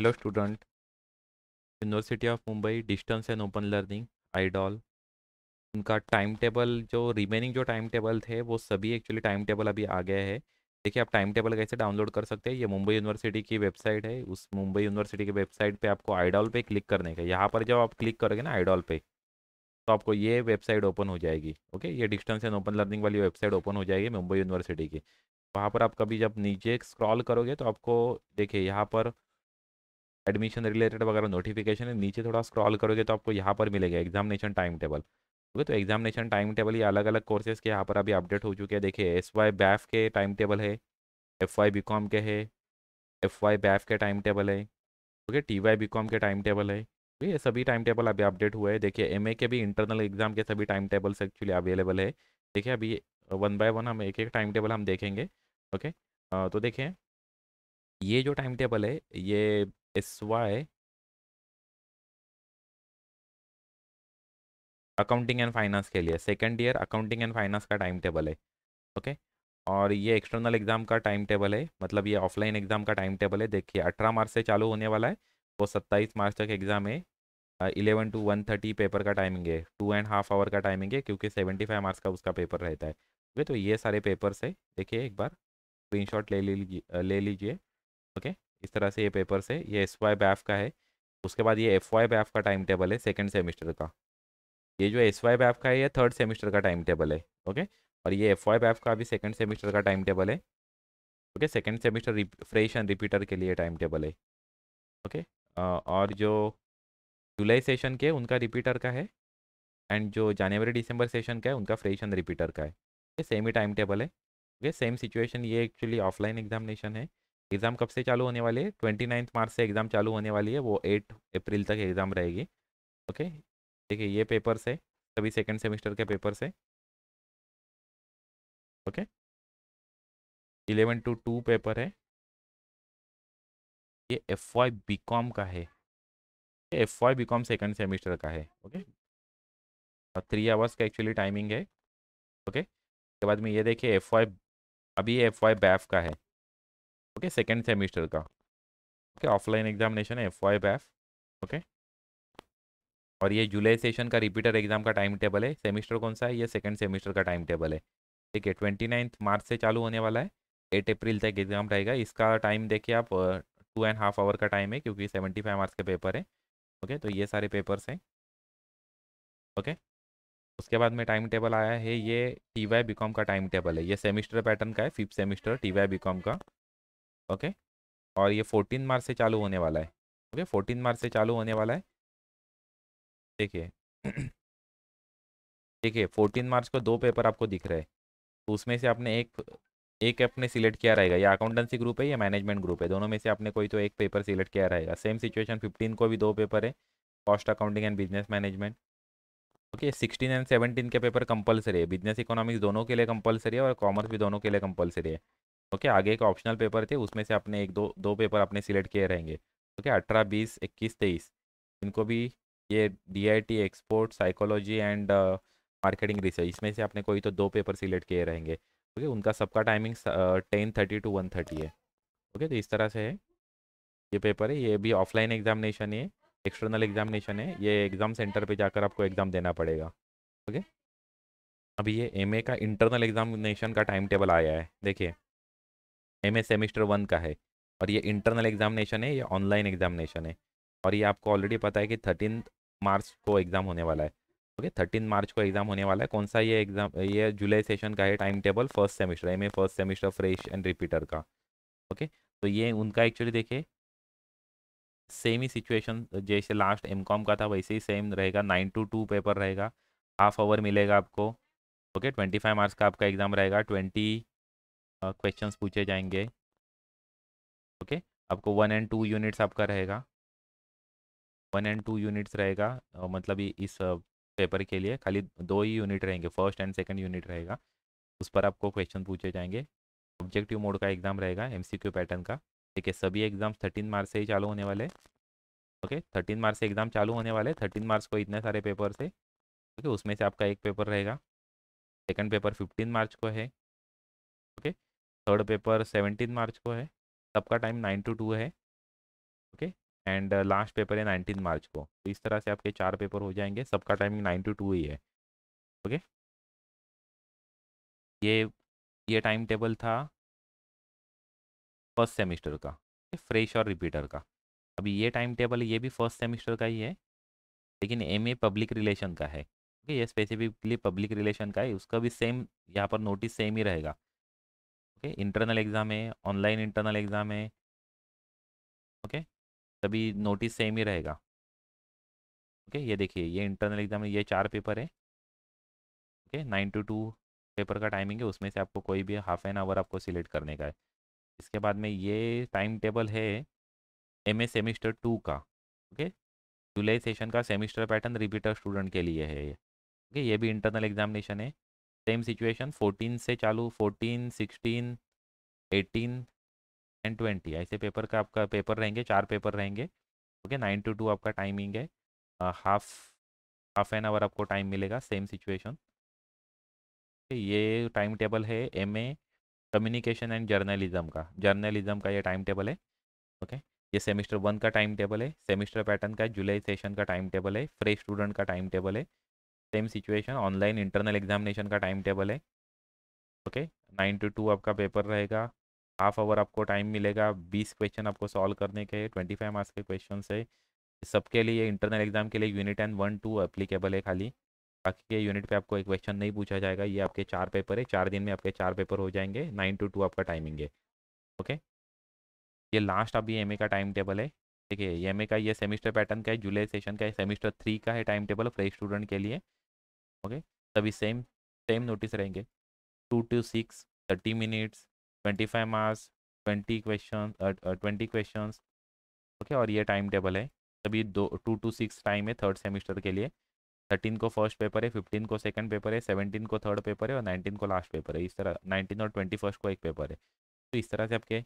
Hello student university of Mumbai distance and open learning IDOL उनका time table जो remaining जो time table थे वो सभी एक्चुअली टाइम टेबल अभी आ गया है देखिए आप टाइम टेबल कैसे डाउनलोड कर सकते हैं ये मुंबई यूनिवर्सिटी की वेबसाइट है उस मुंबई यूनिवर्सिटी की वेबसाइट पे आपको आईडॉल पे क्लिक करने का यहाँ पर जब आप क्लिक करोगे ना आईडॉल पे तो आपको ये वेबसाइट ओपन हो जाएगी ओके ये डिस्टेंस एंड ओपन लर्निंग वाली वेबसाइट ओपन हो जाएगी मुंबई यूनिवर्सिटी की वहाँ पर आप कभी जब नीचे स्क्रॉल करोगे तो आपको देखिए यहाँ पर एडमिशन रिलेटेड वगैरह नोटिफिकेशन है नीचे थोड़ा स्क्रॉल करोगे तो आपको यहाँ पर मिलेगा एग्जामिनेशन टाइम टेबल ठीक है तो एग्जामिनेशन टाइम टेबल ये अलग अलग कोर्सेज के यहाँ पर अभी अपडेट हो चुके हैं देखिए एस वाई बैफ के टाइम टेबल है एफ वाई बी कॉम के है एफ वाई बैफ के टाइम टेबल है okay T Y B com के टाइम टेबल है ये सभी टाइम टेबल अभी अपडेट हुए हैं देखिए एम के भी इंटरनल एग्जाम के सभी टाइम टेबल्स एक्चुअली अवेलेबल है देखिए अभी वन बाय वन हम एक एक टाइम टेबल हम देखेंगे ओके तो देखें ये जो टाइम टेबल है ये sy अकाउंटिंग एंड फाइनेंस के लिए second year accounting and finance का टाइम टेबल है ओके okay? और ये एक्सटर्नल एग्जाम का टाइम टेबल है मतलब ये ऑफलाइन एग्जाम का टाइम टेबल है देखिए अठारह मार्च से चालू होने वाला है वो सत्ताईस मार्च तक एग्जाम है eleven to one thirty paper का टाइमिंग है टू एंड हाफ आवर का टाइमिंग है क्योंकि सेवेंटी फाइव मार्क्स का उसका पेपर रहता है ओके तो ये सारे पेपर्स है देखिए एक बार स्क्रीन ले ले लीजिए ओके इस तरह से ये पेपर से ये एस वाई बैफ का है उसके बाद ये एफ वाई बैफ का टाइम टेबल है सेकेंड सेमिस्टर का ये जो एस वाई बैफ का है ये थर्ड सेमिस्टर का टाइम टेबल है ओके और ये एफ वाई बैफ का भी सेकेंड सेमिस्टर का टाइम टेबल है okay second semester fresh and repeater के लिए टाइम टेबल है ओके और जो जुलाई सेशन के उनका रिपीटर का है एंड जो जनवरी दिसंबर सेशन का है उनका फ्रेश एंड रिपीटर का है ये सेम ही टाइम टेबल है ओके सेम सिचुएशन ये एक्चुअली ऑफलाइन एग्जामिनेशन है एग्ज़ाम कब से चालू होने वाले है ट्वेंटी नाइन्थ मार्च से एग्ज़ाम चालू होने वाली है वो एट अप्रैल तक एग्ज़ाम रहेगी ओके देखिए ये पेपर्स है सभी सेकेंड सेमिस्टर के पेपर्स है okay eleven to two paper है ये एफ वाई बी कॉम का है F Y B com second semester का है ओके और थ्री आवर्स का एक्चुअली टाइमिंग है ओके उसके बाद में ये देखिए एफ वाई अभी एफ वाई बैफ का है ओके सेकेंड सेमिस्टर का ओके ऑफलाइन एग्जामिनेशन है एफ वाई बैफ ओके और ये जुलाई सेशन का रिपीटर एग्जाम का टाइम टेबल है सेमिस्टर कौन सा है ये सेकेंड सेमिस्टर का टाइम टेबल है ठीक है ट्वेंटी नाइन्थ मार्च से चालू होने वाला है एट अप्रैल तक एग्जाम रहेगा इसका टाइम देखिए आप टू एंड हाफ आवर का टाइम है क्योंकि सेवेंटी फाइव मार्क्स के पेपर है ओके तो ये सारे पेपर्स हैं ओके उसके बाद में टाइम टेबल आया है ये टी वाई बी कॉम का टाइम टेबल है ये सेमिस्टर पैटर्न का है fifth semester T Y B com का ओके और ये फोर्टीन मार्च से चालू होने वाला है ओके फोर्टीन मार्च से चालू होने वाला है देखिए देखिए फोर्टीन मार्च को दो पेपर आपको दिख रहे हैं तो उसमें से आपने एक एक अपने सिलेक्ट किया रहेगा या अकाउंटेंसी ग्रुप है या मैनेजमेंट ग्रुप है दोनों में से आपने कोई तो एक पेपर सिलेक्ट किया रहेगा सेम सिचुएशन फिफ्टीन को भी दो पेपर है cost accounting and business management okay sixteen and seventeen के पेपर कंपलसरी है बिजनेस इकोनॉमिक्स दोनों के लिए कंपलसरी है और कॉमर्स भी दोनों के लिए कंपलसरी है ओके आगे के ऑप्शनल पेपर थे उसमें से अपने एक दो दो पेपर अपने सिलेक्ट किए रहेंगे ओके अठारह बीस इक्कीस तेईस इनको भी ये D T export psychology and marketing research इसमें से आपने कोई तो दो पेपर सिलेक्ट किए रहेंगे ओके उनका सबका timing uh, ten thirty to one thirty है ओके तो इस तरह से है ये पेपर है ये भी ऑफलाइन एग्जामिनेशन है एक्सटर्नल एग्जामिनेशन है ये एग्ज़ाम सेंटर पे जाकर आपको एग्ज़ाम देना पड़ेगा ओके अभी ये एमए का इंटरनल एग्जामिनेशन का टाइम टेबल आया है देखिए एम ए सेमिस्टर वन का है और ये इंटरनल एग्जामिनेशन है या ऑनलाइन एग्जामिनेशन है और ये आपको ऑलरेडी पता है कि थर्टीन मार्च को एग्ज़ाम होने वाला है ओके थर्टीन मार्च को एग्ज़ाम होने वाला है कौन सा ये एग्ज़ाम ये जुलाई सेशन का है time table first semester M A first semester fresh and repeater का ओके तो ये उनका एक्चुअली देखिए सेम ही सिचुएशन जैसे लास्ट एम कॉम का था वैसे ही सेम रहेगा नाइन टू टू पेपर रहेगा हाफ आवर मिलेगा आपको ओके ट्वेंटी फाइव मार्क्स का आपका एग्ज़ाम रहेगा ट्वेंटी क्वेश्चंस पूछे जाएंगे ओके okay? आपको वन एंड टू यूनिट्स आपका रहेगा वन एंड टू यूनिट्स रहेगा मतलब इस पेपर के लिए खाली दो ही यूनिट रहेंगे फर्स्ट एंड सेकंड यूनिट रहेगा उस पर आपको क्वेश्चन पूछे जाएंगे ऑब्जेक्टिव मोड का एग्ज़ाम रहेगा एमसीक्यू पैटर्न का ठीक है सभी एग्ज़ाम थर्टीन मार्च से ही चालू होने वाले ओके थर्टीन मार्च से एग्ज़ाम चालू होने वाले थर्टीन मार्च को इतने सारे पेपर से ओके उसमें से आपका एक पेपर रहेगा सेकंड पेपर फिफ्टीन मार्च को है okay third paper seventeen March को है सबका टाइम नाइन टू टू है ओके एंड लास्ट पेपर है नाइनटीन मार्च को तो इस तरह से आपके चार पेपर हो जाएंगे सबका टाइमिंग नाइन टू टू ही है ओके okay? ये ये टाइम टेबल था फर्स्ट सेमिस्टर का फ्रेश और रिपीटर का अभी ये टाइम टेबल ये भी फर्स्ट सेमिस्टर का ही है लेकिन एम ए पब्लिक रिलेशन का है ओके ये स्पेसिफिकली पब्लिक रिलेशन का है उसका भी सेम यहाँ पर नोटिस सेम ही रहेगा ओके इंटरनल एग्ज़ाम है ऑनलाइन इंटरनल एग्ज़ाम है ओके तभी नोटिस सेम ही रहेगा ओके ये देखिए ये इंटरनल एग्ज़ाम है ये चार पेपर है okay nine to two paper का टाइमिंग है उसमें से आपको कोई भी हाफ एन आवर आपको सिलेक्ट करने का है इसके बाद में ये टाइम टेबल है एम ए सेमिस्टर टू का ओके जुलाई सेशन का सेमिस्टर पैटर्न रिपीटर स्टूडेंट के लिए है ये ओके ये भी इंटरनल एग्जामिनेशन है सेम सिचुएशन 14 से चालू 14, 16, 18 एंड 20 ऐसे पेपर का आपका पेपर रहेंगे चार पेपर रहेंगे ओके नाइन टू टू आपका टाइमिंग है हाफ हाफ एन आवर आपको टाइम मिलेगा सेम सिचुएशन ये टाइम टेबल है M A communication and journalism का जर्नलिज्म का ये टाइम टेबल है ओके ये सेमिस्टर वन का टाइम टेबल है सेमिस्टर पैटर्न का जुलाई सेशन का टाइम टेबल है फ्रेश स्टूडेंट का टाइम टेबल है same situation online internal examination का टाइम टेबल है ओके नाइन टू टू आपका पेपर रहेगा हाफ आवर आपको टाइम मिलेगा बीस क्वेश्चन आपको सॉल्व करने के ट्वेंटी फाइव मार्क्स के क्वेश्चन है सबके लिए इंटरनल एग्जाम के लिए unit and one two applicable है खाली बाकी के यूनिट पे आपको एक क्वेश्चन नहीं पूछा जाएगा ये आपके चार पेपर है चार दिन में आपके चार पेपर हो जाएंगे नाइन टू टू आपका टाइमिंग है ओके ये लास्ट अभी एम का टाइम टेबल है देखिए एम e का ये सेमिस्टर पैटर्न का है जुलाई सेशन का है सेमिस्टर थ्री का है टाइम टेबल फ्रेश स्टूडेंट के लिए ओके सभी सेम सेम नोटिस रहेंगे two two six thirty minutes twenty five marks twenty question twenty question okay और ये टाइम टेबल है सभी दो टू टू सिक्स टाइम है थर्ड सेमिस्टर के लिए थर्टीन को फर्स्ट पेपर है फिफ्टीन को सेकंड पेपर है सेवनटीन को थर्ड पेपर है और नाइनटीन को लास्ट पेपर है इस तरह नाइनटीन और ट्वेंटी फर्स्ट को एक पेपर है तो इस तरह से आपके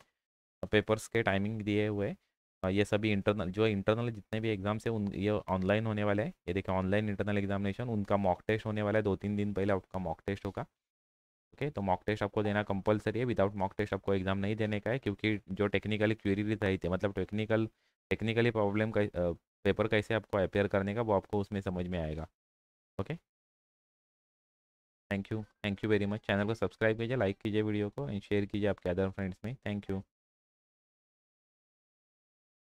पेपर्स के टाइमिंग दिए हुए हाँ, ये सभी इंटरनल जो इंटरनल जितने भी एग्जाम्स है उन ये ऑनलाइन होने वाले हैं ये देखिए ऑनलाइन इंटरनल एग्जामिनेशन उनका मॉक टेस्ट होने वाला है दो तीन दिन पहले आपका मॉक टेस्ट होगा ओके तो मॉक टेस्ट आपको देना कंपलसरी है विदाउट मॉक टेस्ट आपको एग्जाम नहीं देने का है क्योंकि जो टेक्निकली क्वेरीज रही थी मतलब टेक्निकल टेक्निकली प्रॉब्लम का पेपर कैसे आपको अपेयर करने का वो आपको उसमें समझ में आएगा okay thank you thank you very much channel को सब्सक्राइब कीजिए लाइक कीजिए वीडियो को एंड शेयर कीजिए आपके अदर फ्रेंड्स में थैंक यू